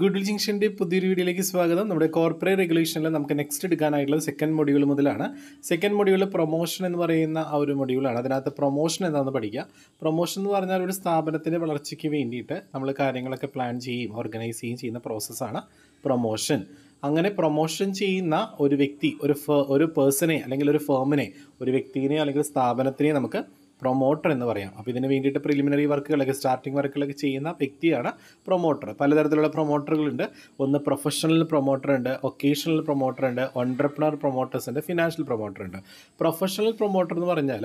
good ജിങ്ഷൻ്റെ പുതിയൊരു വീഡിയോയിലേക്ക് സ്വാഗതം നമ്മുടെ കോർപ്പറേറ്റ് റെഗുലേഷനിൽ നമുക്ക് നെക്സ്റ്റ് എടുക്കാനായിട്ടുള്ള സെക്കൻഡ് മൊഡ്യൂൾ മുതലാണ് സെക്കൻഡ് മൊഡ്യൂളിൽ പ്രൊമോഷൻ എന്ന് പറയുന്ന ആ ഒരു മൊഡ്യൂളാണ് അതിനകത്ത് പ്രൊമോഷൻ എന്താണെന്ന് പഠിക്കുക പ്രൊമോഷൻ എന്ന് പറഞ്ഞാൽ ഒരു സ്ഥാപനത്തിൻ്റെ വളർച്ചയ്ക്ക് വേണ്ടിയിട്ട് നമ്മൾ കാര്യങ്ങളൊക്കെ പ്ലാൻ ചെയ്യും ഓർഗനൈസ് ചെയ്യുകയും ചെയ്യുന്ന പ്രോസസ്സാണ് പ്രൊമോഷൻ അങ്ങനെ പ്രൊമോഷൻ ചെയ്യുന്ന ഒരു വ്യക്തി ഒരു ഒരു പേഴ്സണെ അല്ലെങ്കിൽ ഒരു ഫേമിനെ ഒരു വ്യക്തിനെ അല്ലെങ്കിൽ സ്ഥാപനത്തിനെ നമുക്ക് പ്രൊമോട്ടർ എന്ന് പറയാം അപ്പോൾ ഇതിന് വേണ്ടിയിട്ട് പ്രിലിമിനറി വർക്കുകളൊക്കെ സ്റ്റാർട്ടിംഗ് വർക്കുകളൊക്കെ ചെയ്യുന്ന വ്യക്തിയാണ് പ്രൊമോട്ടർ പലതരത്തിലുള്ള പ്രൊമോട്ടറുകളുണ്ട് ഒന്ന് പ്രൊഫഷണൽ പ്രൊമോട്ടർ ഉണ്ട് ഒക്കേഷണൽ പ്രൊമോട്ടർ ഉണ്ട് ഓൺട്രപ്രണർ പ്രൊമോട്ടേഴ്സ് ഉണ്ട് ഫിനാൻഷ്യൽ പ്രൊമോട്ടർ ഉണ്ട് പ്രൊഫഷണൽ പ്രൊമോട്ടർ എന്ന് പറഞ്ഞാൽ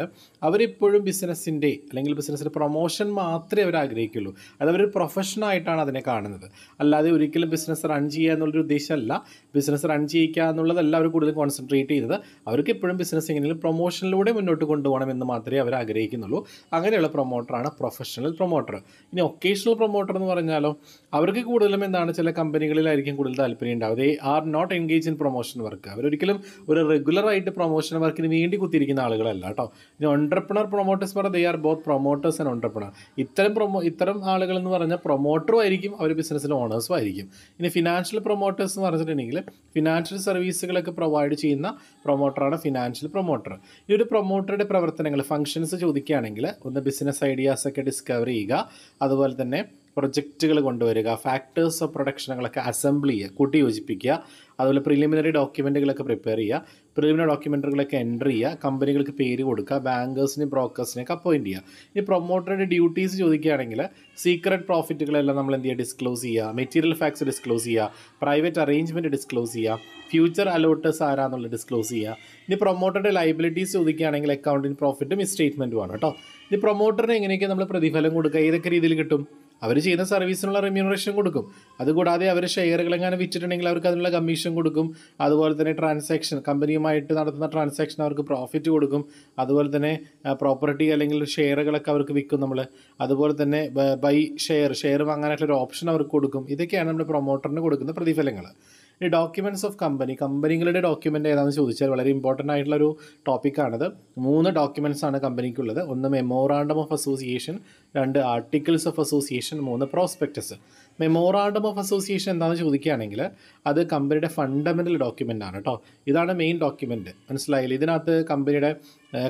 അവരിപ്പോഴും ബിസിനസ്സിൻ്റെ അല്ലെങ്കിൽ ബിസിനസ്സിൻ്റെ പ്രൊമോഷൻ മാത്രമേ അവർ ആഗ്രഹിക്കുള്ളൂ അത് അവർ പ്രൊഫഷനായിട്ടാണ് അതിനെ കാണുന്നത് അല്ലാതെ ഒരിക്കലും ബിസിനസ് റൺ ചെയ്യുക എന്നുള്ളൊരു ഉദ്ദേശമല്ല ബിസിനസ് റൺ ചെയ്യിക്കുക എന്നുള്ളതല്ല അവർ കൂടുതൽ കോൺസെൻട്രേറ്റ് ചെയ്യുന്നത് അവർക്ക് എപ്പോഴും ബിസിനസ് എങ്ങനെയും പ്രൊമോഷനിലൂടെ മുന്നോട്ട് കൊണ്ടുപോകണം എന്ന് മാത്രമേ അവർ ആഗ്രഹിക്കുന്നു ആഗ്രഹിക്കുന്നുള്ളൂ അങ്ങനെയുള്ള പ്രൊമോട്ടറാണ് പ്രൊഫഷണൽ പ്രൊമോട്ടർ ഇനി ഒക്കേഷണൽ പ്രൊമോട്ടർ എന്ന് പറഞ്ഞാലോ അവർക്ക് കൂടുതലും എന്താണ് ചില കമ്പനികളിലായിരിക്കും കൂടുതൽ താല്പര്യം ഉണ്ടാവുക they are not engage in promotion work അവരൊരിക്കലും ഒരു റെഗുലറായിട്ട് പ്രൊമോഷൻ വർക്കിന് വേണ്ടി കുത്തിയിരിക്കുന്ന ആളുകളല്ല കേട്ടോ ഇനി ഓൺട്രപ്രണർ പ്രൊമോട്ടേഴ്സ് പറഞ്ഞാൽ they are both promoters and entrepreneur ഇത്തരം പ്രൊമോ ഇത്തരം ആളുകൾ എന്ന് പറഞ്ഞാൽ പ്രൊമോട്ടറും ആയിരിക്കും അവർ ബിസിനസ്സിലെ ഓണേഴ്സും ആയിരിക്കും ഇനി ഫിനാൻഷ്യൽ പ്രൊമോട്ടേഴ്സ് എന്ന് പറഞ്ഞിട്ടുണ്ടെങ്കിൽ ഫിനാൻഷ്യൽ സർവീസുകളൊക്കെ പ്രൊവൈഡ് ചെയ്യുന്ന പ്രൊമോട്ടറാണ് ഫിനാൻഷ്യൽ പ്രൊമോട്ടർ ഈ ഒരു പ്രൊമോട്ടറുടെ പ്രവർത്തനങ്ങൾ ഫംഗ്ഷൻസ് ചോദിക്കുകയാണെങ്കിൽ ഒന്ന് ബിസിനസ് ഐഡിയാസൊക്കെ ഡിസ്കവർ ചെയ്യുക അതുപോലെ തന്നെ പ്രൊജക്റ്റുകൾ കൊണ്ടുവരിക ഫാക്ടേഴ്സ് ഓഫ് പ്രൊഡക്ഷനുകളൊക്കെ അസംബ്ലി ചെയ്യുക കൂട്ടി യോജിപ്പിക്കുക അതുപോലെ പ്രിലിമിനറി ഡോക്യുമെൻറ്റുകളൊക്കെ പ്രിപ്പയർ ചെയ്യുക പ്രിലിമിനറി ഡോക്യുമെൻ്ററികളൊക്കെ എൻ്റർ ചെയ്യുക കമ്പനികൾക്ക് പേര് കൊടുക്കുക ബാങ്കേഴ്സിനെയും ബ്രോക്കേഴ്സിനെയൊക്കെ അപ്പോയിൻ്റ് ചെയ്യുക ഇനി പ്രൊമോട്ടറുടെ ഡ്യൂട്ടീസ് ചോദിക്കുകയാണെങ്കിൽ സീക്രട്ട് പ്രോഫിറ്റുകളെല്ലാം നമ്മൾ എന്ത് ചെയ്യുക ഡിസ്ക്ലോസ് ചെയ്യുക മെറ്റീരിയൽ ഫാക്ട്സ് ഡിസ്ക്ലോസ് ചെയ്യുക പ്രൈവറ്റ് അറേഞ്ച്മെൻറ്റ് ഡിസ്ക്ലോസ് ചെയ്യുക ഫ്യൂച്ചർ അലോട്ടേഴ്സ് ആരാന്നുള്ളത് ഡിസ്ക്ലോസ് ചെയ്യുക ഇനി പ്രൊമോട്ടറുടെ ലൈബിലിറ്റീസ് ചോദിക്കുകയാണെങ്കിൽ അക്കൗണ്ടിൻ്റെ പ്രോഫിറ്റും ഈ സ്റ്റേറ്റ്മെൻറ്റുമാണ് കേട്ടോ ഇനി പ്രൊമോട്ടറിന് എങ്ങനെയൊക്കെ നമ്മൾ പ്രതിഫലം കൊടുക്കുക ഏതൊക്കെ രീതിയിൽ കിട്ടും അവർ ചെയ്യുന്ന സർവീസിനുള്ള റെമ്യൂണറേഷൻ കൊടുക്കും അതുകൂടാതെ അവർ ഷെയറുകൾ എങ്ങനെ വിറ്റിട്ടുണ്ടെങ്കിൽ അവർക്ക് അതിനുള്ള കമ്മീഷൻ കൊടുക്കും അതുപോലെ തന്നെ ട്രാൻസാക്ഷൻ കമ്പനിയുമായിട്ട് നടത്തുന്ന ട്രാൻസാക്ഷൻ അവർക്ക് പ്രോഫിറ്റ് കൊടുക്കും അതുപോലെ തന്നെ പ്രോപ്പർട്ടി അല്ലെങ്കിൽ ഷെയറുകളൊക്കെ അവർക്ക് വിൽക്കും നമ്മൾ അതുപോലെ തന്നെ ബൈ ഷെയർ ഷെയർ വാങ്ങാനായിട്ടുള്ള ഒരു ഓപ്ഷൻ അവർക്ക് കൊടുക്കും ഇതൊക്കെയാണ് നമ്മുടെ പ്രൊമോട്ടറിന് കൊടുക്കുന്ന പ്രതിഫലങ്ങൾ ഈ ഡോക്യുമെൻറ്റ്സ് ഓഫ് കമ്പനി കമ്പനികളുടെ ഡോക്യുമെൻ്റ് ഏതാണെന്ന് ചോദിച്ചാൽ വളരെ ഇമ്പോർട്ടൻ്റ് ആയിട്ടുള്ള ഒരു ടോപ്പിക്കാണത് മൂന്ന് ഡോക്യുമെന്റ്സ് ആണ് കമ്പനിക്കുള്ളത് ഒന്ന് മെമ്മോറാണ്ടം ഓഫ് അസോസിയേഷൻ രണ്ട് ആർട്ടിക്കിൾസ് ഓഫ് അസോസിയേഷൻ മൂന്ന് പ്രോസ്പെക്ടസ് മെമ്മോറാണ്ടം ഓഫ് അസോസിയേഷൻ എന്താണെന്ന് ചോദിക്കുകയാണെങ്കിൽ അത് കമ്പനിയുടെ ഫണ്ടമെൻ്റൽ ഡോക്യുമെൻ്റ് ആണ് കേട്ടോ ഇതാണ് മെയിൻ ഡോക്യുമെൻ്റ് മനസ്സിലായില്ല ഇതിനകത്ത് കമ്പനിയുടെ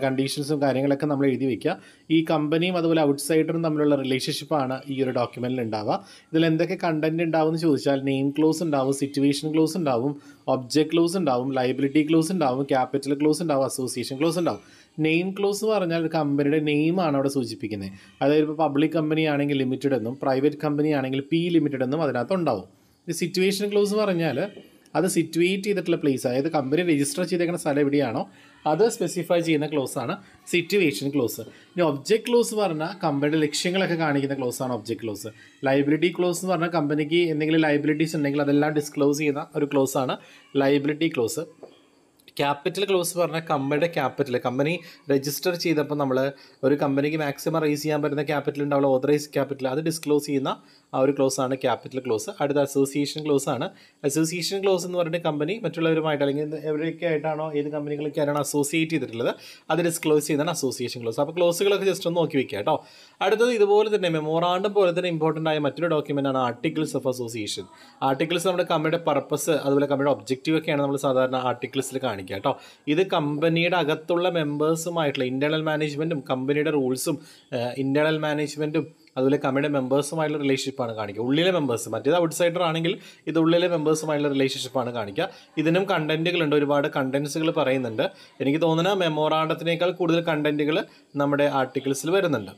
കണ്ടീഷൻസും കാര്യങ്ങളൊക്കെ നമ്മൾ എഴുതി വയ്ക്കുക ഈ കമ്പനിയും അതുപോലെ ഔട്ട്സൈഡറും തമ്മിലുള്ള റിലേഷൻഷിപ്പാണ് ഈ ഒരു ഡോക്യുമെൻ്റിൽ ഉണ്ടാവുക ഇതിൽ എന്തൊക്കെ കണ്ടൻറ്റ് ഉണ്ടാവും എന്ന് ചോദിച്ചാൽ നെയിം ക്ലോസ് ഉണ്ടാവും സിറ്റുവേഷൻ ക്ലോസ് ഉണ്ടാവും ഒബ്ജക്റ്റ് ക്ലോസ് ഉണ്ടാവും ലൈബിലിറ്റി ക്ലോസ് ഉണ്ടാവും ക്യാപിറ്റൽ ക്ലോസ് ഉണ്ടാവും അസോസിയേഷൻ ക്ലോസ് ഉണ്ടാവും നെയിം ക്ലോസ് എന്ന് പറഞ്ഞാൽ ഒരു കമ്പനിയുടെ നെയിമാണ് അവിടെ സൂചിപ്പിക്കുന്നത് അതായത് ഇപ്പോൾ പബ്ലിക് കമ്പനി ആണെങ്കിൽ ലിമിറ്റഡ് എന്നും പ്രൈവറ്റ് കമ്പനി ആണെങ്കിൽ പി ലിമിറ്റഡ് എന്നും അതിനകത്ത് ഉണ്ടാവും ഇത് സിറ്റുവേഷൻ ക്ലോസ് പറഞ്ഞാൽ അത് സിറ്റുവേറ്റ് ചെയ്തിട്ടുള്ള പ്ലേസ് അതായത് കമ്പനി രജിസ്റ്റർ ചെയ്തേക്കുന്ന സ്ഥലം എവിടെയാണോ അത് സ്പെസിഫൈ ചെയ്യുന്ന ക്ലോസ് ആണ് സിറ്റുവേഷൻ ക്ലോസ് ഇനി ഒബ്ജക്ട് ക്ലോസ് പറഞ്ഞാൽ കമ്പനിയുടെ ലക്ഷ്യങ്ങളൊക്കെ കാണിക്കുന്ന ക്ലോസ് ആണ് ഒബ്ജക്ട് ക്ലോസ് ലൈബിലിറ്റി ക്ലോസ് എന്ന് പറഞ്ഞാൽ കമ്പനിക്ക് എന്തെങ്കിലും ലൈബിലിറ്റീസ് ഉണ്ടെങ്കിൽ അതെല്ലാം ഡിസ്ക്ലോസ് ചെയ്യുന്ന ഒരു ക്ലോസ് ആണ് ലൈബിലിറ്റി ക്ലോസ് ക്യാപിറ്റൽ ക്ലോസ് പറഞ്ഞാൽ കമ്പനിയുടെ ക്യാപിറ്റൽ കമ്പനി രജിസ്റ്റർ ചെയ്തപ്പോൾ നമ്മൾ ഒരു കമ്പനിക്ക് മാക്സിമം റേസ് ചെയ്യാൻ പറ്റുന്ന ക്യാപിറ്റൽ ഉണ്ടാവുള്ള ഓതറൈസ് ക്യാപിറ്റൽ അത് ഡിസ്ക്ലോസ് ചെയ്യുന്ന ആ ഒരു ക്ലോസ് ആണ് ക്യാപിറ്റൽ ക്ലോസ് അടുത്ത അസോസിയേഷൻ ക്ലോസ് ആണ് അസോസിയേഷൻ ക്ലോസ് എന്ന് പറഞ്ഞിട്ട് കമ്പനി മറ്റുള്ളവരുമായിട്ട് അല്ലെങ്കിൽ എവിടെയൊക്കെ ആയിട്ടാണോ ഏത് കമ്പനികളൊക്കെയാണ് അസോസിയേറ്റ് ചെയ്തിട്ടുള്ളത് അത് ഡിസ്ക്ലോസ് ചെയ്യുന്നതാണ് അസോസിയേഷൻ ക്ലോസ് അപ്പോൾ ക്ലോസുകളൊക്കെ ജസ്റ്റ് ഒന്ന് നോക്കി വെക്കുക കേട്ടോ അടുത്തത് ഇതുപോലെ തന്നെ മെമ്മോറാണ്ടം പോലെ തന്നെ ഇമ്പോർട്ടൻ്റ് ആയ മറ്റൊരു ഡോക്യുമെൻ്റ് ആണ് ആർട്ടിക്കിൾസ് ഓഫ് അസോസിയേഷൻ ആർട്ടിക്കിൾസ് നമ്മുടെ കമ്പനിയുടെ പർപ്പസ് അതുപോലെ കമ്പനിയുടെ ഒബ്ജക്റ്റീവ് ഒക്കെയാണ് നമ്മൾ സാധാരണ ആർട്ടിക്കിൾസിൽ കാണിക്കുന്നത് കാണിക്കുക കേട്ടോ ഇത് കമ്പനിയുടെ അകത്തുള്ള മെമ്പേഴ്സുമായിട്ടുള്ള ഇൻറ്റേർണൽ മാനേജ്മെൻറ്റും കമ്പനിയുടെ റൂൾസും ഇൻറ്റേർണൽ മാനേജ്മെൻറ്റും അതുപോലെ കമ്പനിയുടെ മെമ്പേഴ്സുമായുള്ള റിലേഷൻഷിപ്പാണ് കാണിക്കുക ഉള്ളിലെ മെമ്പേഴ്സ് മറ്റേത് ഔട്ട്സൈഡർ ആണെങ്കിൽ ഇത് ഉള്ളിലെ മെമ്പേഴ്സുമായുള്ള റിലേഷൻഷിപ്പാണ് കാണിക്കുക ഇതിനും കണ്ടന്റുകളുണ്ട് ഒരുപാട് കണ്ടന്റ്സുകൾ പറയുന്നുണ്ട് എനിക്ക് തോന്നുന്ന മെമ്മോറാണ്ടത്തിനേക്കാൾ കൂടുതൽ കണ്ടന്റുകൾ നമ്മുടെ ആർട്ടിക്കിൾസിൽ വരുന്നുണ്ട്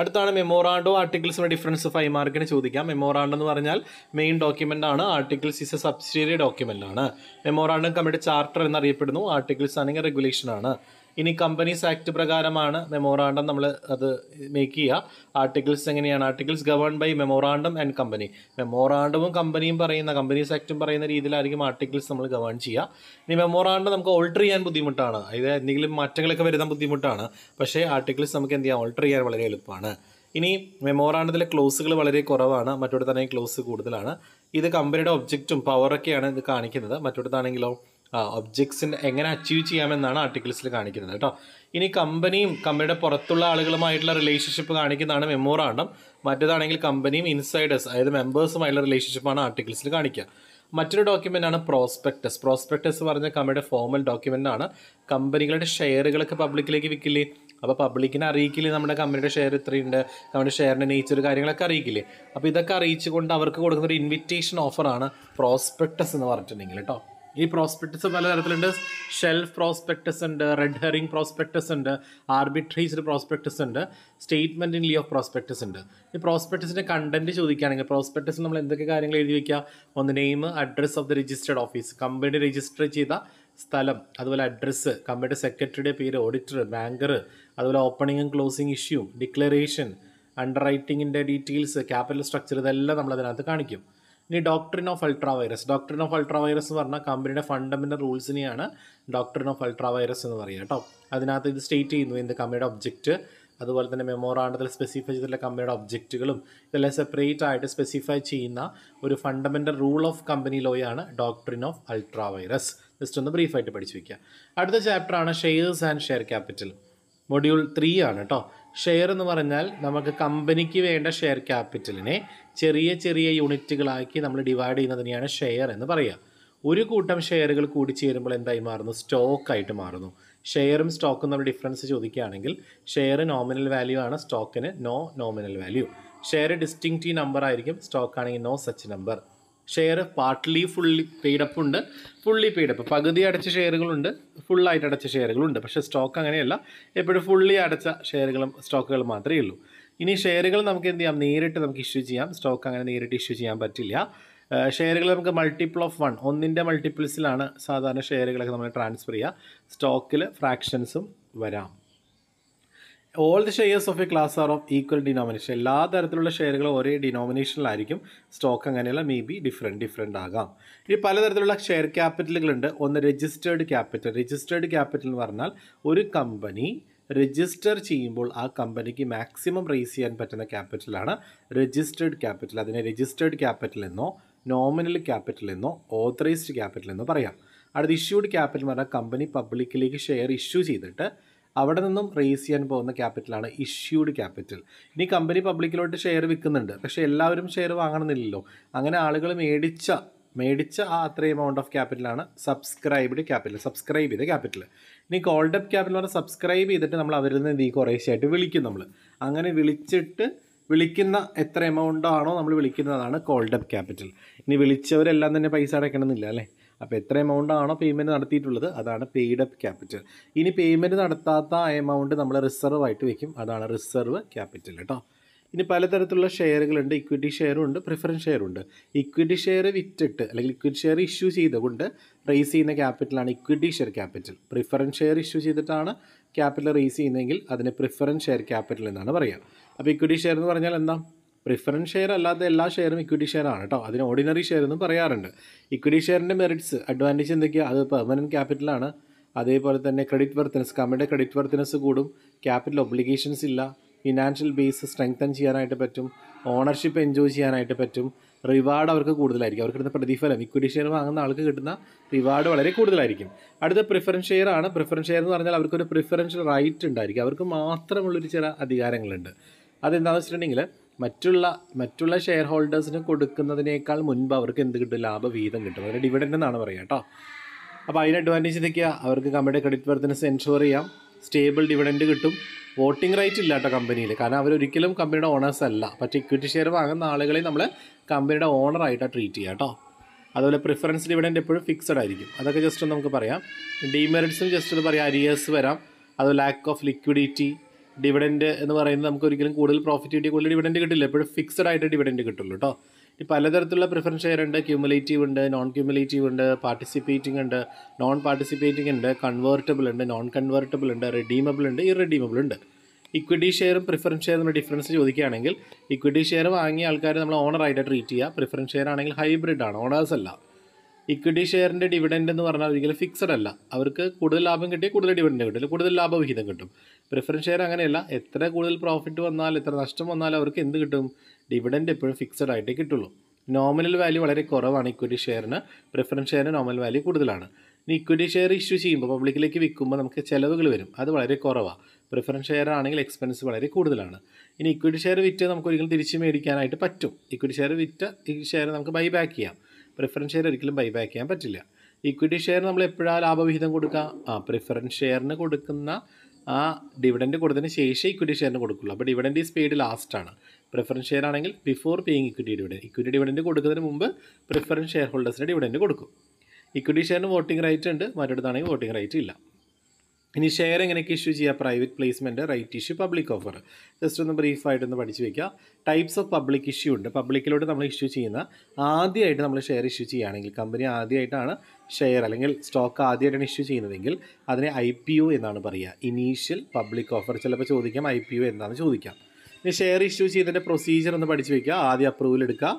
അടുത്താണ് മെമ്മോറാണ്ടോ ആർട്ടിക്കിൾസിന് ഡിഫറൻസ് ഫൈവ് മാർക്കിന് ചോദിക്കാം മെമ്മോറാണ്ടം എന്ന് പറഞ്ഞാൽ മെയിൻ ഡോക്യുമെൻ്റ് ആണ് articles is a subsidiary document ആണ് മെമ്മോറാണ്ടം കമ്മിറ്റി ചാർട്ടർ എന്നറിയപ്പെടുന്നു ആർട്ടിക്കിൾസ് ആണെങ്കിൽ റെഗുലേഷൻ ആണ് ഇനി കമ്പനീസ് ആക്ട് പ്രകാരമാണ് മെമ്മോറാണ്ടം നമ്മൾ അത് മേക്ക് ചെയ്യുക ആർട്ടിക്കിൾസ് എങ്ങനെയാണ് articles govern by memorandum and company മെമ്മോറാണ്ടവും കമ്പനിയും പറയുന്ന കമ്പനീസ് ആക്റ്റും പറയുന്ന രീതിയിലായിരിക്കും ആർട്ടിക്കിൾസ് നമ്മൾ ഗവേൺ ചെയ്യുക ഇനി മെമ്മോറാണ്ടം നമുക്ക് ഓൾട്ടർ ചെയ്യാൻ ബുദ്ധിമുട്ടാണ് അതായത് എന്തെങ്കിലും മാറ്റങ്ങളൊക്കെ വരുന്ന ബുദ്ധിമുട്ടാണ് പക്ഷേ ആർട്ടിക്കിൾസ് നമുക്ക് എന്ത് ചെയ്യാം ഓൾട്ടർ ചെയ്യാൻ വളരെ എളുപ്പമാണ് ഇനി മെമ്മോറാണ്ടത്തിലെ ക്ലോസുകൾ വളരെ കുറവാണ് മറ്റൊടത്താണെങ്കിൽ ക്ലോസ് കൂടുതലാണ് ഇത് കമ്പനിയുടെ ഒബ്ജക്റ്റും പവറൊക്കെയാണ് ഇത് കാണിക്കുന്നത് മറ്റൊടത്താണെങ്കിലോ ഒബ്ജക്ട്സിന് എങ്ങനെ അച്ചീവ് ചെയ്യാമെന്നാണ് ആർട്ടിക്കിൾസിൽ കാണിക്കുന്നത് കേട്ടോ ഇനി കമ്പനിയും കമ്പനിയുടെ പുറത്തുള്ള ആളുകളുമായിട്ടുള്ള റിലേഷൻഷിപ്പ് കാണിക്കുന്നതാണ് മെമ്മോറാണ്ടം മറ്റേതാണെങ്കിൽ കമ്പനിയും ഇൻസൈഡേഴ്സ് അതായത് മെമ്പേഴ്സുമായിട്ടുള്ള റിലേഷൻഷിപ്പാണ് ആർട്ടിക്കിൾസിൽ കാണിക്കുക മറ്റൊരു ഡോക്യുമെന്റ് ആണ് പ്രോസ്പെക്ടസ് പ്രോസ്പെക്ടസ് പറഞ്ഞ കമ്പനിയുടെ ഫോമൽ ഡോക്യുമെന്റ് ആണ് കമ്പനികളുടെ ഷെയറുകളൊക്കെ പബ്ലിക്കിലേക്ക് വിൽക്കില്ലേ അപ്പോൾ പബ്ലിക്കിനെ അറിയിക്കില്ലേ നമ്മുടെ കമ്പനിയുടെ ഷെയർ ഇത്രയുണ്ട് നമ്മുടെ ഷെയറിൻ്റെ നേച്ചർ കാര്യങ്ങളൊക്കെ അറിയിക്കില്ലേ അപ്പോൾ ഇതൊക്കെ അറിയിച്ചുകൊണ്ട് അവർക്ക് കൊടുക്കുന്ന ഒരു ഇൻവിറ്റേഷൻ ഓഫറാണ് പ്രോസ്പെക്ടസ് എന്ന് പറഞ്ഞിട്ടുണ്ടെങ്കിൽ കേട്ടോ ഈ പ്രോസ്പെക്ടസ് പലതരത്തിലുണ്ട് ഷെൽഫ് പ്രോസ്പെക്ടസ് ഉണ്ട് റെഡ് ഹെറിംഗ് പ്രോസ്പെക്ടസ് ഉണ്ട് ആർബിട്രീസ്ഡ് പ്രോസ്പെക്ടസ് ഉണ്ട് statement in lieu of prospectus ഉണ്ട് ഈ പ്രോസ്പെക്ടസിൻ്റെ കണ്ടന്റ് ചോദിക്കുകയാണെങ്കിൽ പ്രോസ്പെക്ടസ് നമ്മൾ എന്തൊക്കെ കാര്യങ്ങൾ എഴുതി വയ്ക്കുക ഒന്ന് name address of the registered office company register ചെയ്ത സ്ഥലം അതുപോലെ അഡ്രസ്സ് കമ്പനിയുടെ സെക്രട്ടറിയുടെ പേര് ഓഡിറ്റർ ബാങ്കർ അതുപോലെ ഓപ്പണിങ്ങും ക്ലോസിംഗ് ഇഷ്യൂ ഡിക്ലറേഷൻ അണ്ടർ റൈറ്റിങ്ങിൻ്റെ ഡീറ്റെയിൽസ് ക്യാപിറ്റൽ സ്ട്രക്ചർ ഇതെല്ലാം നമ്മൾ അതിനകത്ത് കാണിക്കും ഇനി doctrine of ultra vires doctrine of ultra vires എന്ന് പറഞ്ഞാൽ കമ്പനിയുടെ ഫണ്ടമെൻ്റൽ റൂൾസിനെയാണ് ഡോക്ടറിൻ ഓഫ് അൾട്രാ വൈറസ് എന്ന് പറയുക കേട്ടോ അതിനകത്ത് ഇത് സ്റ്റേറ്റ് ചെയ്യുന്നു എന്ത് കമ്പനിയുടെ ഒബ്ജക്റ്റ് അതുപോലെ തന്നെ മെമ്മോറാണ്ടത്തിൽ സ്പെസിഫൈ ചെയ്തിട്ടുള്ള കമ്പനിയുടെ ഒബ്ജക്റ്റുകളും ഇതെല്ലാം സെപ്പറേറ്റ് ആയിട്ട് സ്പെസിഫൈ ചെയ്യുന്ന ഒരു ഫണ്ടമെൻ്റൽ റൂൾ ഓഫ് കമ്പനി ലോയാണ് doctrine of ultra vires just ഒന്ന് ബ്രീഫായിട്ട് പഠിച്ചു വയ്ക്കുക അടുത്ത ചാപ്റ്ററാണ് shares and share capital module three ആണ് കേട്ടോ ഷെയർ എന്ന് പറഞ്ഞാൽ നമുക്ക് കമ്പനിക്ക് വേണ്ട ഷെയർ ക്യാപിറ്റലിനെ ചെറിയ ചെറിയ യൂണിറ്റുകളാക്കി നമ്മൾ ഡിവൈഡ് ചെയ്യുന്നതിനെയാണ് ഷെയർ എന്ന് പറയുക ഒരു കൂട്ടം ഷെയറുകൾ കൂടി ചേരുമ്പോൾ എന്തായി മാറുന്നു സ്റ്റോക്കായിട്ട് മാറുന്നു ഷെയറും സ്റ്റോക്കും നമ്മൾ ഡിഫറൻസ് ചോദിക്കുകയാണെങ്കിൽ ഷെയർ നോമിനൽ വാല്യൂ ആണ് സ്റ്റോക്കിന് no nominal value share distinctive number ആയിരിക്കും സ്റ്റോക്ക് ആണെങ്കിൽ no such number share partly fully paid up ഉണ്ട് ഫുള്ളി പെയ്ഡപ്പ് പകുതി അടച്ച ഷെയറുകളുണ്ട് ഫുള്ളായിട്ട് അടച്ച ഷെയറുകളുണ്ട് പക്ഷേ സ്റ്റോക്ക് അങ്ങനെയല്ല എപ്പോഴും ഫുള്ളി അടച്ച ഷെയറുകളും സ്റ്റോക്കുകൾ മാത്രമേ ഉള്ളൂ ഇനി ഷെയറുകൾ നമുക്ക് എന്ത് ചെയ്യാം നേരിട്ട് നമുക്ക് ഇഷ്യൂ ചെയ്യാം സ്റ്റോക്ക് അങ്ങനെ നേരിട്ട് ഇഷ്യൂ ചെയ്യാൻ പറ്റില്ല ഷെയറുകൾ നമുക്ക് മൾട്ടിപ്പിൾ ഓഫ് വൺ ഒന്നിൻ്റെ മൾട്ടിപ്പിൾസിലാണ് സാധാരണ ഷെയറുകളൊക്കെ നമ്മൾ ട്രാൻസ്ഫർ ചെയ്യുക സ്റ്റോക്കിൽ ഫ്രാക്ഷൻസും വരാം all the shares of a class are of equal denomination എല്ലാ തരത്തിലുള്ള ഷെയറുകളും ഒരേ ഡിനോമിനേഷനിലായിരിക്കും സ്റ്റോക്ക് അങ്ങനെയുള്ള മേ ബി ഡിഫറെൻറ്റ് ഡിഫറെൻ്റ് ആകാം ഇനി പലതരത്തിലുള്ള ഷെയർ ക്യാപിറ്റലുകളുണ്ട് ഒന്ന് രജിസ്റ്റേർഡ് ക്യാപിറ്റൽ രജിസ്റ്റേർഡ് ക്യാപിറ്റൽ എന്ന് പറഞ്ഞാൽ ഒരു കമ്പനി രജിസ്റ്റർ ചെയ്യുമ്പോൾ ആ കമ്പനിക്ക് മാക്സിമം റേസ് ചെയ്യാൻ പറ്റുന്ന ക്യാപിറ്റലാണ് രജിസ്റ്റേർഡ് ക്യാപിറ്റൽ അതിനെ രജിസ്റ്റേർഡ് ക്യാപിറ്റൽ എന്നോ നോമിനൽ ക്യാപിറ്റൽ എന്നോ ഓത്തറൈസ്ഡ് ക്യാപിറ്റൽ എന്നോ പറയാം അടുത്ത ഇഷ്യൂഡ് ക്യാപിറ്റൽ എന്ന് പറഞ്ഞാൽ കമ്പനി പബ്ലിക്കിലേക്ക് ഷെയർ ഇഷ്യൂ ചെയ്തിട്ട് അവിടെ നിന്നും റേസ് ചെയ്യാൻ പോകുന്ന ക്യാപിറ്റലാണ് ഇഷ്യൂഡ് ക്യാപിറ്റൽ ഇനി കമ്പനി പബ്ലിക്കിലോട്ട് ഷെയർ വിൽക്കുന്നുണ്ട് പക്ഷേ എല്ലാവരും ഷെയർ വാങ്ങണമെന്നില്ലല്ലോ അങ്ങനെ ആളുകൾ മേടിച്ച മേടിച്ച ആ അത്രയും എമൗണ്ട് ഓഫ് ക്യാപിറ്റലാണ് സബ്സ്ക്രൈബ്ഡ് ക്യാപിറ്റൽ സബ്സ്ക്രൈബ് ചെയ്ത ക്യാപിറ്റൽ ഇനി കോൾഡ് അപ്പ് ക്യാപിറ്റൽ പറഞ്ഞാൽ സബ്സ്ക്രൈബ് ചെയ്തിട്ട് നമ്മൾ അവരിൽ നിന്ന് ഈ കുറേശ്ശായിട്ട് വിളിക്കും നമ്മൾ അങ്ങനെ വിളിച്ചിട്ട് വിളിക്കുന്ന എത്ര എമൗണ്ട് ആണോ നമ്മൾ വിളിക്കുന്നതാണ് കോൾഡ് അപ്പ് ക്യാപിറ്റൽ ഇനി വിളിച്ചവരെല്ലാം തന്നെ പൈസ അടയ്ക്കണമെന്നില്ല അല്ലേ അപ്പോൾ എത്ര എമൗണ്ട് ആണോ പേയ്മെൻറ്റ് നടത്തിയിട്ടുള്ളത് അതാണ് പെയ്ഡ് അപ്പ് ക്യാപിറ്റൽ ഇനി പേയ്മെൻറ്റ് നടത്താത്ത ആ എമൗണ്ട് നമ്മൾ റിസർവ് ആയിട്ട് വെക്കും അതാണ് റിസർവ് ക്യാപിറ്റൽ കേട്ടോ ഇനി പലതരത്തിലുള്ള ഷെയറുകളുണ്ട് ഇക്വിറ്റി ഷെയറും ഉണ്ട് പ്രിഫറൻസ് ഷെയറും ഉണ്ട് ഇക്വിറ്റി ഷെയർ വിറ്റിട്ട് അല്ലെങ്കിൽ ഇക്വിറ്റി ഷെയർ ഇഷ്യൂ ചെയ്തുകൊണ്ട് റേസ് ചെയ്യുന്ന ക്യാപിറ്റലാണ് equity share capital preference share issue ചെയ്തിട്ടാണ് ക്യാപിറ്റൽ റേസ് ചെയ്യുന്നതെങ്കിൽ അതിനെ പ്രിഫറൻസ് ഷെയർ ക്യാപിറ്റൽ എന്നാണ് പറയുക അപ്പോൾ ഇക്വിറ്റി ഷെയർ എന്ന് പറഞ്ഞാൽ എന്താ പ്രിഫറൻസ് ഷെയർ അല്ലാത്ത എല്ലാ ഷെയറും ഇക്വിറ്റി ഷെയർ ആണ് കേട്ടോ അതിന് ഓർഡിനറി ഷെയർ എന്നും പറയാറുണ്ട് ഇക്വിറ്റി ഷെയറിൻ്റെ മെറിറ്റ്സ് അഡ്വാൻറ്റേജ് എന്തൊക്കെയാണ് അത് പെർമനൻറ്റ് ക്യാപിറ്റലാണ് അതേപോലെ തന്നെ ക്രെഡിറ്റ് വർത്തിനസ് കമ്പനിയുടെ ക്രെഡിറ്റ് വർത്തിനസ് കൂടും ക്യാപിറ്റൽ ഒബ്ലിഗേഷൻസ് ഇല്ല ഫിനാൻഷ്യൽ ബേസ് സ്ട്രെങ്തൻ ചെയ്യാനായിട്ട് പറ്റും ഓണർഷിപ്പ് എൻജോയ് ചെയ്യാനായിട്ട് പറ്റും റിവാർഡ് അവർക്ക് കൂടുതലായിരിക്കും അവർക്ക് കിട്ടുന്ന പ്രതിഫലം ഇക്വിറ്റി ഷെയർ വാങ്ങുന്ന ആൾക്ക് കിട്ടുന്ന റിവാർഡ് വളരെ കൂടുതലായിരിക്കും അടുത്ത പ്രിഫറൻസ് ഷെയർ ആണ് പ്രിഫറൻസ് ഷെയർ എന്ന് പറഞ്ഞാൽ അവർക്കൊരു പ്രിഫറൻഷ്യൽ റൈറ്റ് ഉണ്ടായിരിക്കും അവർക്ക് മാത്രമുള്ളൊരു ചില അധികാരങ്ങളുണ്ട് അതെന്താണെന്ന് വെച്ചിട്ടുണ്ടെങ്കിൽ മറ്റുള്ള മറ്റുള്ള ഷെയർ ഹോൾഡേഴ്സിന് കൊടുക്കുന്നതിനേക്കാൾ മുൻപ് അവർക്ക് എന്ത് കിട്ടും ലാഭവിഹിതം കിട്ടും അതിന് ഡിവിഡൻ്റ് എന്നാണ് പറയുക കേട്ടോ അപ്പോൾ അതിന് അഡ്വാൻറ്റേജ് നിൽക്കുക അവർക്ക് കമ്പനിയുടെ ക്രെഡിറ്റ് വർത്തിനെസ് എൻഷുർ ചെയ്യാം സ്റ്റേബിൾ ഡിവിഡൻറ്റ് കിട്ടും വോട്ടിംഗ് റൈറ്റ് ഇല്ല കേട്ടോ കമ്പനിയിൽ കാരണം അവരൊരിക്കലും കമ്പനിയുടെ ഓണേഴ്സ് അല്ല പക്ഷേ ഇക്വിറ്റി ഷെയർ വാങ്ങുന്ന ആളുകളെ നമ്മൾ കമ്പനിയുടെ ഓണറായിട്ടാണ് ട്രീറ്റ് ചെയ്യുക കേട്ടോ അതുപോലെ പ്രിഫറൻസ് ഡിവിഡൻറ്റ് എപ്പോഴും ഫിക്സഡ് ആയിരിക്കും അതൊക്കെ ജസ്റ്റ് നമുക്ക് പറയാം ഡിമെറിറ്റ്സും ജസ്റ്റ് ഒന്ന് പറയാം അരിയേഴ്സ് വരാം അത് ലാക്ക് ഓഫ് ലിക്വിഡിറ്റി ഡിവിഡൻഡ് എന്ന് പറയുന്നത് നമുക്ക് ഒരിക്കലും കൂടുതൽ പ്രോഫിറ്റ് കിട്ടി കൂടുതൽ ഡിവിഡൻഡ് കിട്ടില്ല എപ്പോഴും ഫിക്സഡ് ആയിട്ട് ഡിവിഡൻഡ് കിട്ടുള്ളൂ കേട്ടോ ഇനി പലതരത്തിലുള്ള പ്രിഫറൻസ് ഷെയർ ഉണ്ട് ക്യൂമുലേറ്റീവ് ഉണ്ട് നോൺ ക്യൂമുലേറ്റീവ് ഉണ്ട് പാർട്ടിസിപ്പേറ്റിംഗ് ഉണ്ട് നോൺ പാർട്ടിസിപ്പേറ്റിംഗ് ഉണ്ട് കൺവേർട്ടബിൾ ഉണ്ട് നോൺ കൺവേർട്ടബിൾ ഉണ്ട് റെഡീമബിൾ ഉണ്ട് ഇറെഡീമബിൾ ഉണ്ട് ഇക്വിറ്റി ഷെയറും പ്രിഫറൻസ് ഷെയർ ഡിഫറൻസ് ചോദിക്കുകയാണെങ്കിൽ ഇക്വിറ്റി ഷെയർ വാങ്ങിയ ആൾക്കാർ നമ്മൾ ഓണറായിട്ട് ട്രീറ്റ് ചെയ്യുക പ്രിഫറൻസ് ഷെയർ ആണെങ്കിൽ ഹൈബ്രിഡ് ആണ് ഓണേഴ്സ് അല്ല ഇക്വിറ്റി ഷെയറിൻ്റെ ഡിവിഡൻഡ് എന്ന് പറഞ്ഞാൽ ഒരിക്കലും ഫിക്സഡ് അല്ല അവർക്ക് കൂടുതൽ ലാഭം കിട്ടിയ കൂടുതൽ ഡിവിഡൻഡ് കിട്ടും കൂടുതൽ ലാഭവിഹിതം കിട്ടും പ്രിഫറൻസ് ഷെയർ അങ്ങനെയല്ല എത്ര കൂടുതൽ പ്രോഫിറ്റ് വന്നാൽ എത്ര നഷ്ടം വന്നാൽ അവർക്ക് എന്ത് കിട്ടും ഡിവിഡൻഡ് എപ്പോഴും ഫിക്സഡ് ആയിട്ടേ കിട്ടുള്ളൂ നോമിനൽ വാല്യൂ വളരെ കുറവാണ് ഇക്വിറ്റി ഷെയറിന് പ്രിഫറൻസ് ഷെയറിന് നോമൽ വാല്യൂ കൂടുതലാണ് ഇനി ഇക്വിറ്റി ഷെയർ ഇഷ്യൂ ചെയ്യുമ്പോൾ പബ്ലിക്കിലേക്ക് വിൽക്കുമ്പോൾ നമുക്ക് ചിലവുകൾ വരും അത് വളരെ കുറവാണ് പ്രിഫറൻസ് ഷെയർ ആണെങ്കിൽ എക്സ്പെൻസ് വളരെ കൂടുതലാണ് ഇനി ഇക്വിറ്റി ഷെയർ വിറ്റ് നമുക്ക് ഒരിക്കലും തിരിച്ച് മേടിക്കാനായിട്ട് പറ്റും ഇക്വിറ്റി ഷെയർ വിറ്റ് ഈ ഷെയർ നമുക്ക് ബൈ ബാക്ക് ചെയ്യാം പ്രിഫറൻസ് ഷെയർ ഒരിക്കലും ബൈബാക്ക് ചെയ്യാൻ പറ്റില്ല ഇക്വിറ്റി ഷെയർ നമ്മൾ എപ്പോഴാണ് ലാഭവിഹിതം കൊടുക്കുക ആ പ്രിഫറൻസ് ഷെയറിന് കൊടുക്കുന്ന ആ ഡിവിഡൻറ്റ് കൊടുത്തതിന് ശേഷം ഇക്വിറ്റി ഷെയറിന് കൊടുക്കുള്ളൂ അപ്പോൾ ഡിവിഡൻറ്റ് ഈസ് പെയ്ഡ് ലാസ്റ്റാണ് പ്രിഫറൻസ് ഷെയർ ആണെങ്കിൽ before paying equity dividend equity dividend കൊടുക്കുന്നതിന് മുമ്പ് പ്രിഫറൻസ് ഷെയർ ഹോൾഡേഴ്സിന് ഡിവിഡൻറ്റ് കൊടുക്കും ഇക്വിറ്റി ഷെയറിന് വോട്ടിംഗ് റൈറ്റ് ഉണ്ട് മറ്റെടുത്താണെങ്കിൽ വോട്ടിംഗ് റൈറ്റ് ഇല്ല ഇനി ഷെയർ എങ്ങനെയൊക്കെ ഇഷ്യൂ ചെയ്യുക private placement right issue public offer just ഒന്ന് ബ്രീഫായിട്ടൊന്ന് പഠിച്ചു വയ്ക്കുക ടൈപ്സ് ഓഫ് പബ്ലിക് ഇഷ്യൂ ഉണ്ട് പബ്ലിക്കിലോട്ട് നമ്മൾ ഇഷ്യൂ ചെയ്യുന്ന ആദ്യമായിട്ട് നമ്മൾ ഷെയർ ഇഷ്യൂ ചെയ്യുകയാണെങ്കിൽ കമ്പനി ആദ്യമായിട്ടാണ് ഷെയർ അല്ലെങ്കിൽ സ്റ്റോക്ക് ആദ്യമായിട്ടാണ് ഇഷ്യൂ ചെയ്യുന്നതെങ്കിൽ അതിനെ ഐ പി യു എന്നാണ് പറയുക ഇനീഷ്യൽ പബ്ലിക് ഓഫർ ചിലപ്പോൾ ചോദിക്കാം ഐ പി യു എന്താണെന്ന് ചോദിക്കാം ഇനി ഷെയർ ഇഷ്യൂ ചെയ്തതിൻ്റെ പ്രൊസീജിയർ ഒന്ന് പഠിച്ചു വയ്ക്കുക ആദ്യം അപ്രൂവൽ എടുക്കുക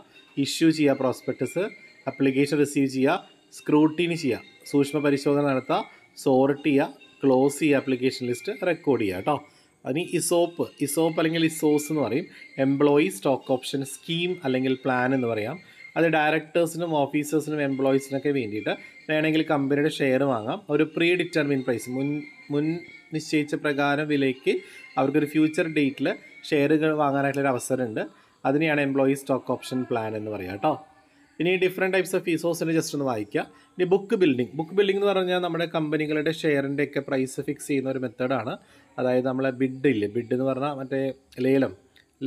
ഇഷ്യൂ ചെയ്യുക പ്രോസ്പെക്ടസ് അപ്ലിക്കേഷൻ റിസീവ് ചെയ്യുക സ്ക്രൂട്ടിനി ചെയ്യുക സൂക്ഷ്മ പരിശോധന നടത്തുക സോർട്ട് ചെയ്യുക ക്ലോസ് ചെയ്യുക ആപ്ലിക്കേഷൻ ലിസ്റ്റ് റെക്കോർഡ് ചെയ്യുക കേട്ടോ അതിന് ഇസോപ്പ് ഇസോപ്പ് അല്ലെങ്കിൽ ഇസോസ് എന്ന് പറയും എംപ്ലോയി സ്റ്റോക്ക് ഓപ്ഷൻ സ്കീം അല്ലെങ്കിൽ പ്ലാൻ എന്ന് പറയാം അത് ഡയറക്ടേഴ്സിനും ഓഫീസേഴ്സിനും എംപ്ലോയീസിനൊക്കെ വേണ്ടിയിട്ട് വേണമെങ്കിൽ കമ്പനിയുടെ ഷെയർ വാങ്ങാം ഒരു പ്രീ ഡിറ്റർമിൻ പ്രൈസ് മുൻ മുൻ നിശ്ചയിച്ച പ്രകാരം വിലയ്ക്ക് അവർക്കൊരു ഫ്യൂച്ചർ ഡേറ്റിൽ ഷെയറുകൾ വാങ്ങാനായിട്ടുള്ളൊരു അവസരമുണ്ട് അതിനെയാണ് എംപ്ലോയി സ്റ്റോക്ക് ഓപ്ഷൻ പ്ലാൻ എന്ന് പറയാം കേട്ടോ ഇനി ഡിഫറെൻറ്റ് ടൈപ്സ് ഓഫ് ഫീസോസിന് ജസ്റ്റ് ഒന്ന് വായിക്കാം ഇനി ബുക്ക് ബിൽഡിംഗ് ബുക്ക് ബിൽഡിംഗ് എന്ന് പറഞ്ഞാൽ നമ്മുടെ കമ്പനികളുടെ ഷെയറിൻ്റെ ഒക്കെ പ്രൈസ് ഫിക്സ് ചെയ്യുന്ന ഒരു മെത്തേഡാണ് അതായത് നമ്മളെ ബിഡ് ഇല്ലേ ബിഡ് എന്ന് പറഞ്ഞാൽ മറ്റേ ലേലം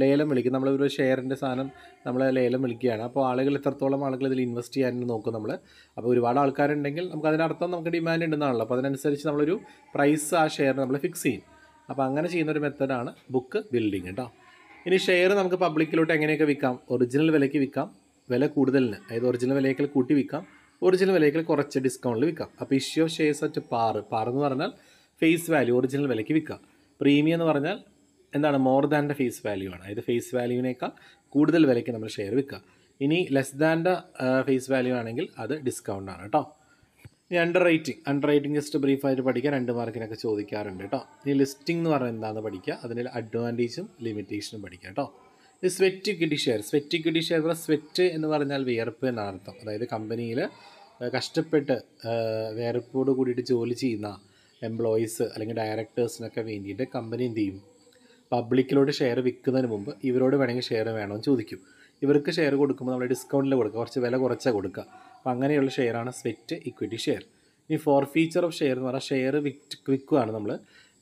ലേലം വിളിക്കും നമ്മൾ ഒരു ഷെയറിൻ്റെ സാധനം നമ്മൾ ലേലം വിളിക്കുകയാണ് അപ്പോൾ ആളുകൾ എത്രത്തോളം ആളുകൾ ഇതിൽ ഇൻവെസ്റ്റ് ചെയ്യാനും നോക്കും നമ്മൾ അപ്പോൾ ഒരുപാട് ആൾക്കാരുണ്ടെങ്കിൽ നമുക്ക് അതിനർത്ഥം നമുക്ക് ഡിമാൻഡ് ഉണ്ടെന്നാണല്ലോ അപ്പോൾ അതിനനുസരിച്ച് നമ്മളൊരു പ്രൈസ് ആ ഷെയർ നമ്മൾ ഫിക്സ് ചെയ്യും അപ്പോൾ അങ്ങനെ ചെയ്യുന്ന ഒരു മെത്തേഡാണ് ബുക്ക് ബിൽഡിംഗ് കേട്ടോ ഇനി ഷെയർ നമുക്ക് പബ്ലിക്കിലോട്ട് എങ്ങനെയൊക്കെ വിൽക്കാം ഒറിജിനൽ വിലയ്ക്ക് വിൽക്കാം വില കൂടുതലിന് അതായത് ഒറിജിനൽ വിലയേക്കാൾ കൂട്ടി വിൽക്കാം ഒറിജിനൽ വിലയേക്കാൾ കുറച്ച് ഡിസ്കൗണ്ടിൽ വിൽക്കാം അപ്പോൾ issue shares at par par എന്ന് പറഞ്ഞാൽ ഫേസ് വാല്യൂ ഒറിജിനൽ വിലയ്ക്ക് വിൽക്കാം പ്രീമിയം എന്ന് പറഞ്ഞാൽ എന്താണ് more than the face value ആണ് അതായത് ഫേസ് വാല്യൂവിനേക്കാൾ കൂടുതൽ വിലയ്ക്ക് നമ്മൾ ഷെയർ വിൽക്കുക ഇനി less than the face value ആണെങ്കിൽ അത് ഡിസ്കൗണ്ട് ആണ് കേട്ടോ ഇനി underwriting underwriting just ബ്രീഫായിട്ട് പഠിക്കാൻ രണ്ട് മാർക്കിനൊക്കെ ചോദിക്കാറുണ്ട് കേട്ടോ ഇനി ലിസ്റ്റിംഗ് എന്ന് പറഞ്ഞാൽ എന്താണെന്ന് പഠിക്കുക അതിൻ്റെ അഡ്വാൻറ്റേജും ലിമിറ്റേഷനും പഠിക്കാം കേട്ടോ sweat equity share sweat equity share sweat എന്ന് പറഞ്ഞാൽ വിയർപ്പ് എന്നാണ് അർത്ഥം അതായത് കമ്പനിയിൽ കഷ്ടപ്പെട്ട് വിയർപ്പോട് കൂടിയിട്ട് ജോലി ചെയ്യുന്ന എംപ്ലോയീസ് അല്ലെങ്കിൽ ഡയറക്ടേഴ്സിനൊക്കെ വേണ്ടിയിട്ട് കമ്പനി എന്ത് ചെയ്യും പബ്ലിക്കിലോട്ട് ഷെയർ വിൽക്കുന്നതിന് മുമ്പ് ഇവരോട് വേണമെങ്കിൽ ഷെയർ വേണമെന്ന് ചോദിക്കും ഇവർക്ക് ഷെയർ കൊടുക്കുമ്പോൾ നമ്മൾ ഡിസ്കൗണ്ടിൽ കൊടുക്കുക കുറച്ച് വില കുറച്ചാൽ കൊടുക്കുക അപ്പം അങ്ങനെയുള്ള ഷെയറാണ് സ്വെറ്റ് ഇക്വിറ്റി ഷെയർ ഇനി ഫോർ ഫീച്ചർ ഓഫ് ഷെയർ എന്ന് പറഞ്ഞാൽ ഷെയർ വിറ്റ് വിൽക്കുകയാണ് നമ്മൾ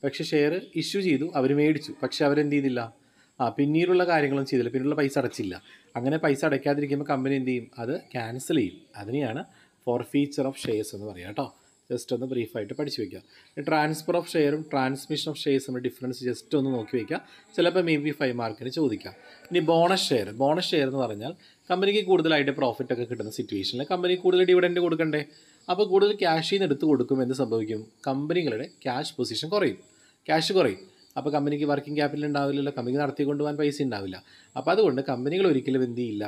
പക്ഷേ ഷെയർ ഇഷ്യൂ ചെയ്തു അവർ മേടിച്ചു പക്ഷേ അവരെന്ത് ചെയ്തില്ല ആ പിന്നീടുള്ള കാര്യങ്ങളും ചെയ്തില്ല പിന്നീടുള്ള പൈസ അടച്ചില്ല അങ്ങനെ പൈസ അടയ്ക്കാതിരിക്കുമ്പോൾ കമ്പനി എന്ത് ചെയ്യും അത് ക്യാൻസൽ ചെയ്യും അതിനെയാണ് ഫോർ ഫീച്ചർ ഓഫ് ഷെയർസ് എന്ന് പറയുക കേട്ടോ ജസ്റ്റ് ഒന്ന് ബ്രീഫായിട്ട് പഠിച്ചു വയ്ക്കുക ട്രാൻസ്ഫർ ഓഫ് ഷെയറും ട്രാൻസ്മിഷൻ ഓഫ് ഷെയർസ് തമ്മിൽ ഡിഫറൻസ് ജസ്റ്റ് ഒന്ന് നോക്കി വയ്ക്കുക ചിലപ്പോൾ മേ ബി ഫൈവ് മാർക്കിന് ചോദിക്കാം ഇനി ബോണസ് ഷെയർ ബോണസ് ഷെയർ എന്ന് പറഞ്ഞാൽ കമ്പനിക്ക് കൂടുതലായിട്ട് പ്രോഫിറ്റ് ഒക്കെ കിട്ടുന്ന സിറ്റുവേഷനിൽ കമ്പനി കൂടുതൽ ഡിവിഡൻഡ് കൊടുക്കണ്ടേ അപ്പോൾ കൂടുതൽ ക്യാഷിൽ നിന്ന് എടുത്ത് കൊടുക്കും എന്ത് സംഭവിക്കും കമ്പനികളുടെ ക്യാഷ് പൊസിഷൻ കുറയും ക്യാഷ് കുറയും അപ്പോൾ കമ്പനിക്ക് വർക്കിംഗ് ക്യാപിറ്റൽ ഉണ്ടാവില്ലല്ലോ കമ്പനി നടത്തിക്കൊണ്ട് പോകാൻ പൈസ ഉണ്ടാവില്ല അപ്പോൾ അതുകൊണ്ട് കമ്പനികൾ ഒരിക്കലും എന്ത് ചെയ്യില്ല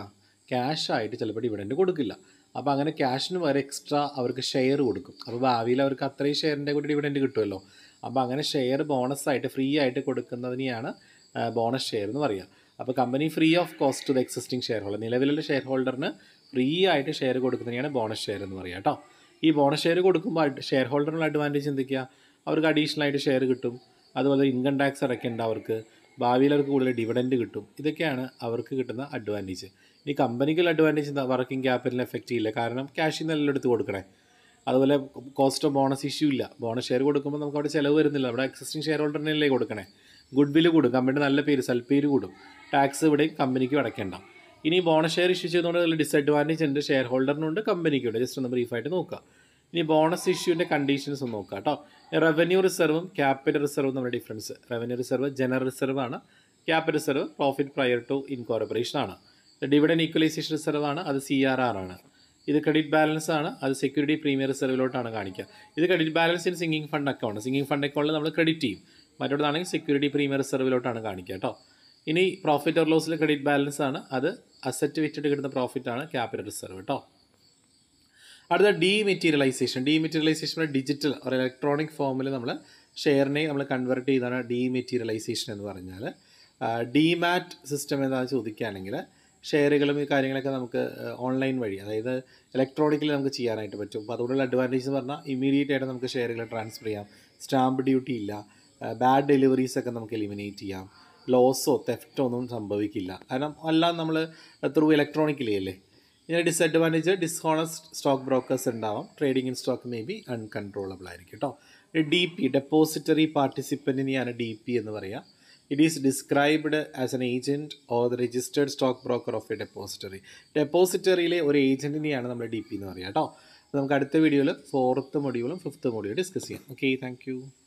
ക്യാഷായിട്ട് ചിലപ്പോൾ ഡിവിഡൻറ്റ് കൊടുക്കില്ല അപ്പോൾ അങ്ങനെ ക്യാഷിന് വരെ എക്സ്ട്രാ അവർക്ക് ഷെയർ കൊടുക്കും അപ്പോൾ ഭാവിയിൽ അവർക്ക് അത്രയും ഷെയറിൻ്റെ കൂടി ഡിവിഡൻറ്റ് കിട്ടുമല്ലോ അപ്പോൾ അങ്ങനെ ഷെയർ ബോണസായിട്ട് ഫ്രീ ആയിട്ട് കൊടുക്കുന്നതിനെയാണ് ബോണസ് ഷെയർ എന്ന് പറയുക അപ്പോൾ company free of cost to the existing shareholder നിലവിലുള്ള ഷെയർ ഹോൾഡറിന് ഫ്രീ ആയിട്ട് ഷെയർ കൊടുക്കുന്നതിനെയാണ് ബോണസ് ഷെയർ എന്ന് പറയുക കേട്ടോ ഈ ബോണസ് ഷെയർ കൊടുക്കുമ്പോൾ ഷെയർ ഹോൾഡറിനുള്ള അഡ്വാൻറ്റേജ് എന്തൊക്കെയാണ് അവർക്ക് അഡീഷണൽ ആയിട്ട് ഷെയർ കിട്ടും അതുപോലെ ഇൻകം ടാക്സ് അടയ്ക്കേണ്ട അവർക്ക് ഭാവിയിൽ അവർക്ക് കൂടുതൽ ഡിവിഡൻറ്റ് കിട്ടും ഇതൊക്കെയാണ് അവർക്ക് കിട്ടുന്ന അഡ്വാൻറ്റേജ് ഇനി കമ്പനിക്കുള്ള അഡ്വാൻറ്റേജ് എന്താ വർക്കിംഗ് ക്യാപിറ്റലിന് എഫക്റ്റ് ചെയ്യില്ല കാരണം ക്യാഷിൽ നല്ല എടുത്ത് കൊടുക്കണേ അതുപോലെ കോസ്റ്റ് ഓഫ് ബോണസ് ഇഷ്യൂ ഇല്ല ബോണസ് ഷെയർ കൊടുക്കുമ്പോൾ നമുക്ക് അവിടെ ചിലവ് വരുന്നില്ല നമ്മുടെ എക്സിസ്റ്റിംഗ് ഷെയർ ഹോൾഡറിനല്ലേ കൊടുക്കണേ ഗുഡ് വില് കൂടും കമ്പനിയുടെ നല്ല പേര് സൽപ്പേര് കൂടും ടാക്സ് ഇവിടെയും കമ്പനിക്ക് അടയ്ക്കേണ്ട ഇനി ബോണസ് ഷെയർ ഇഷ്യൂ ചെയ്തുകൊണ്ട് ഡിസഡ്വാൻറ്റേജ് ഉണ്ട് ഷെയർ ഹോൾഡറിനുണ്ട് കമ്പനിക്കുണ്ട് ജസ്റ്റ് ഒന്ന് ബ്രീഫായിട്ട് നോക്കുക ഇനി ബോണസ് ഇഷ്യൂവിൻ്റെ കണ്ടീഷൻസ് ഒന്ന് നോക്കാം കേട്ടോ റവന്യൂ റിസർവും ക്യാപിറ്റൽ റിസർവും നമ്മുടെ difference revenue reserve general reserve ആണ് capital reserve profit prior to incorporation ആണ് ഡിവിഡൻ ഈക്വലൈസേഷൻ റിസർവ് ആണ് അത് സി ആർ ആർ ആണ് ഇത് ക്രെഡിറ്റ് ബാലൻസ് ആണ് അത് സെക്യൂരിറ്റി പ്രീമിയർ റിസർവിലോട്ടാണ് കാണിക്കുക ഇത് credit balance in sinking fund account sinking fund അക്കൗണ്ടിൽ നമ്മൾ ക്രെഡിറ്റ് ചെയ്യും മറ്റുള്ളതാണെങ്കിൽ സെക്യൂരിറ്റി പ്രീമിയർ റിസർവിലോട്ടാണ് കാണിക്കുക കേട്ടോ ഇനി പ്രോഫിറ്റ് ഓർ ലോസിൽ ക്രെഡിറ്റ് ബാലൻസ് ആണ് അത് അസറ്റ് വിറ്റിട്ട് കിട്ടുന്ന പ്രോഫിറ്റ് ആണ് ക്യാപിറ്റൽ റിസർവ് കേട്ടോ അടുത്ത ഡീമെറ്റീരിയലൈസേഷൻ ഡീമെറ്റീരിയലൈസേഷൻ ഡിജിറ്റൽ ഒരു ഇലക്ട്രോണിക് ഫോമിൽ നമ്മൾ ഷെയറിനെ നമ്മൾ കൺവേർട്ട് ചെയ്താണ് ഡീമെറ്റീരിയലൈസേഷൻ എന്ന് പറഞ്ഞാൽ ഡിമാറ്റ് സിസ്റ്റം എന്താണെന്ന് ചോദിക്കുകയാണെങ്കിൽ ഷെയറുകളും ഈ കാര്യങ്ങളൊക്കെ നമുക്ക് ഓൺലൈൻ വഴി അതായത് ഇലക്ട്രോണിക്കലി നമുക്ക് ചെയ്യാനായിട്ട് പറ്റും അപ്പോൾ അതുകൊണ്ടുള്ള അഡ്വാൻറ്റേജ് എന്ന് പറഞ്ഞാൽ ഇമ്മീഡിയറ്റ് ആയിട്ട് നമുക്ക് ഷെയറുകൾ ട്രാൻസ്ഫർ ചെയ്യാം സ്റ്റാമ്പ് ഡ്യൂട്ടി ഇല്ല ബാഡ് ഡെലിവറീസ് ഒക്കെ നമുക്ക് എലിമിനേറ്റ് ചെയ്യാം ലോസോ തെഫ്റ്റോ ഒന്നും സംഭവിക്കില്ല കാരണം എല്ലാം നമ്മൾ ത്രൂ ഇലക്ട്രോണിക്കലി അല്ലേ ഇതിന് ഡിസഡ്വാൻറ്റേജ് ഡിസ്ഹോണസ്റ്റ് സ്റ്റോക്ക് ബ്രോക്കേഴ്സ് ഉണ്ടാവും trading in stock may be uncontrollable ആയിരിക്കും കേട്ടോ ഡി പി ഡെപ്പോസിറ്ററി പാർട്ടിസിപ്പൻറ്റിനെയാണ് ഡി പി എന്ന് പറയുക it is described as an agent or the registered stock broker of a depository ഡെപ്പോസിറ്ററിയിലെ ഒരു ഏജൻറ്റിനെയാണ് നമ്മൾ ഡി പി എന്ന് പറയുക കേട്ടോ നമുക്ക് അടുത്ത വീഡിയോയിൽ ഫോർത്ത് മൊഡ്യൂളും ഫിഫ്ത്ത് മൊഡ്യൂളും ഡിസ്കസ് ചെയ്യാം ഓക്കെ താങ്ക്